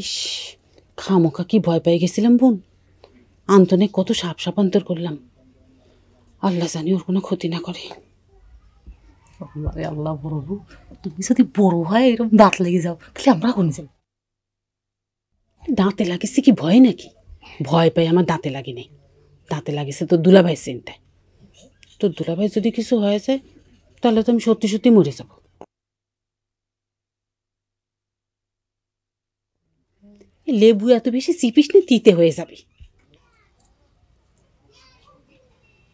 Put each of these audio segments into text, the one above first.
ইস খামোখা কি ভয় পেয়ে গেছিলাম বোন আন্তনে কত সাপ সাপান্তর করলাম আল্লাহ জানি ওর কোনো ক্ষতি না করে আল্লাহ বড়ু তুমি যদি বড় হয় এরকম দাঁত লেগে যাও তাহলে আমরা কোন যাব দাঁতে লাগেছে কি ভয় নাকি ভয় পাই আমার দাঁতে লাগে নাই দাঁতে লাগেছে তো দুলাভাই চিন্তায় তো দুলাভাই যদি কিছু হয়েছে তাহলে তো আমি সত্যি সত্যি মরে যাবো লেবু এত বেশি চিপিস নিয়ে তিতে হয়ে যাবে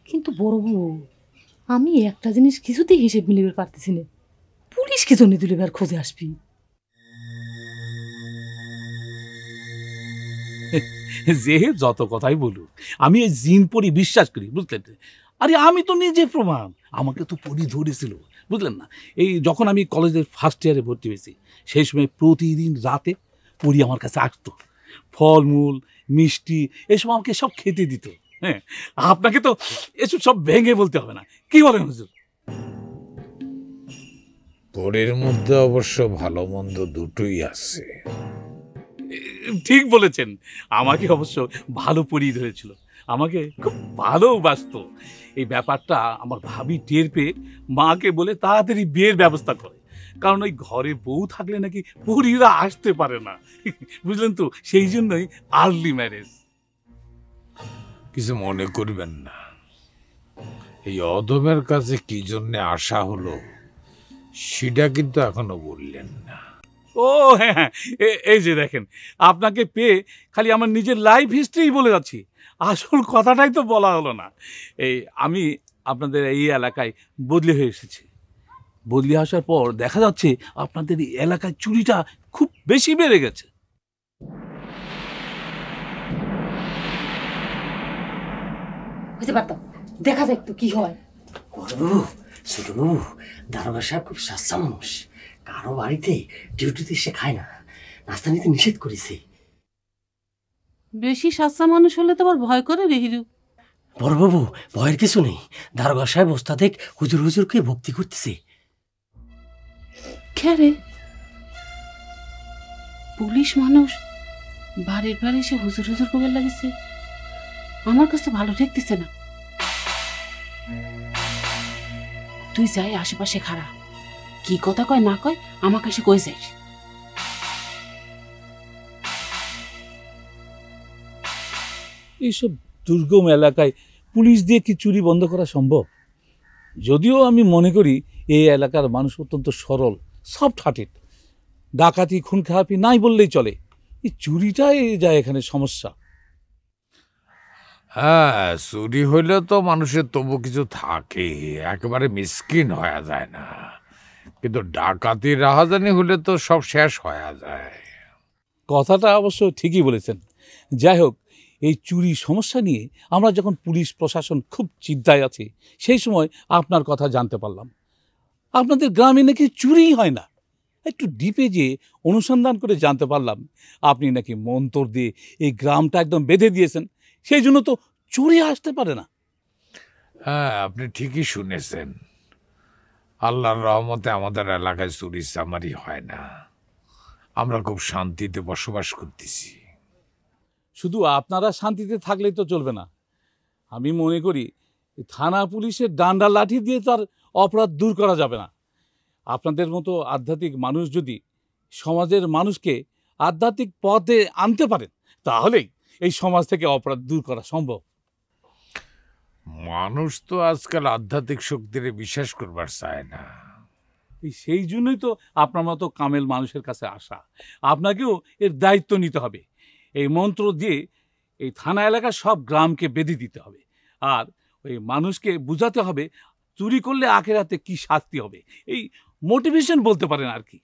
কিন্তু বড় বউ আমি একটা জিনিস কিছুতেই হিসেব মিলিবে পারতেছি না পুলিশকে জন্য দিলে আর খোঁজে আসবি যে যত কথাই বলুক আমি এই জিন পরি বিশ্বাস করি বুঝলেন আরে আমি তো নিজে প্রমাণ আমাকে তো পরি ধরেছিল বুঝলেন না এই যখন আমি কলেজের ফার্স্ট ইয়ারে ভর্তি হয়েছি সেই সময় প্রতিদিন রাতে পুরী আমার কাছে আঁকতো ফলমূল মিষ্টি এসব আমাকে সব খেতে দিত হ্যাঁ আপনাকে তো এসব সব ভেঙে বলতে হবে না কি বলেন হুজুর পরের মধ্যে অবশ্য ভালো মন্দ দুটোই আছে ঠিক বলেছেন আমাকে অবশ্য ভালো পরিয়ে ধরেছিল আমাকে খুব ভালোবাসত এই ব্যাপারটা আমার ভাবি টের পেয়ে মাকে বলে তাড়াতাড়ি বিয়ের ব্যবস্থা করে কারণ ওই ঘরে বউ থাকলে নাকি পুরীরা আসতে পারে না বুঝলেন তো সেই জন্যই আর্লি ম্যারেজ কিছু মনে করবেন না এই অদমের কাছে কি জন্য আসা হলো সেটা কিন্তু এখনো বললেন না ও হ্যাঁ হ্যাঁ এই যে দেখেন আপনাকে পেয়ে খালি আমার নিজের লাইফ হিস্ট্রিই বলে যাচ্ছি আসল কথাটাই তো বলা হলো না এই আমি আপনাদের এই এলাকায় বদলি হয়ে এসেছি বদলি আসার পর দেখা যাচ্ছে আপনাদের এই এলাকায় চুরিটা খুব বেশি বেড়ে গেছে বুঝতে পারতাম দেখা যাক তো কি হয় করবু শুধু দারোগা সাহেব খুব সাচ্চা মানুষ কারো বাড়িতে ডিউটিতে সে খায় না নাস্তা নিতে নিষেধ করেছে বেশি সাচ্চা মানুষ হলে তো আবার ভয় করে রে হিরু বড়বাবু ভয়ের কিছু নেই দারোগা সাহেব ওস্তাদেক হুজুর হুজুরকে ভক্তি করতেছে খ্যারে পুলিশ মানুষ বাড়ির বাড়ি এসে হুজুর হুজুর করবার লাগেছে আমার কাছে ভালো ঠেকতেছে না তুই যাই আশেপাশে খারাপ কি কথা কয় না কয় আমার কাছে কই যাই এইসব দুর্গম এলাকায় পুলিশ দিয়ে কি চুরি বন্ধ করা সম্ভব যদিও আমি মনে করি এই এলাকার মানুষ অত্যন্ত সরল সফট হার্টেড ডাকাতি খুন খারাপি নাই বললেই চলে এই চুরিটাই যায় এখানে সমস্যা হ্যাঁ চুরি হইলে তো মানুষের তবু কিছু থাকে একেবারে মিসকিন হয়ে যায় না কিন্তু ডাকাতি রাহাজানি হলে তো সব শেষ হয়ে যায় কথাটা অবশ্য ঠিকই বলেছেন যাই হোক এই চুরি সমস্যা নিয়ে আমরা যখন পুলিশ প্রশাসন খুব চিন্তায় আছে সেই সময় আপনার কথা জানতে পারলাম আপনাদের গ্রামে নাকি চুরি হয় না একটু ডিপে যেয়ে অনুসন্ধান করে জানতে পারলাম আপনি নাকি মন্তর দিয়ে এই গ্রামটা একদম বেঁধে দিয়েছেন সেই জন্য তো চুরি আসতে পারে না হ্যাঁ আপনি ঠিকই শুনেছেন আল্লাহর রহমতে আমাদের এলাকায় চুরি সামারি হয় না আমরা খুব শান্তিতে বসবাস করতেছি শুধু আপনারা শান্তিতে থাকলেই তো চলবে না আমি মনে করি থানা পুলিশের ডান্ডা লাঠি দিয়ে তার অপরাধ দূর করা যাবে না আপনাদের মতো আধ্যাত্মিক মানুষ যদি সমাজের মানুষকে আধ্যাত্মিক পথে আনতে পারেন তাহলেই এই সমাজ থেকে অপরাধ দূর করা সম্ভব মানুষ তো আজকাল আধ্যাত্মিক শক্তিরে বিশ্বাস করবার চায় না সেই জন্যই তো আপনার মতো কামেল মানুষের কাছে আসা আপনাকেও এর দায়িত্ব নিতে হবে এই মন্ত্র দিয়ে এই থানা এলাকার সব গ্রামকে বেঁধে দিতে হবে আর ওই মানুষকে বুঝাতে হবে চুরি করলে আখেরাতে কি শাস্তি হবে এই মোটিভেশন বলতে পারেন আর কি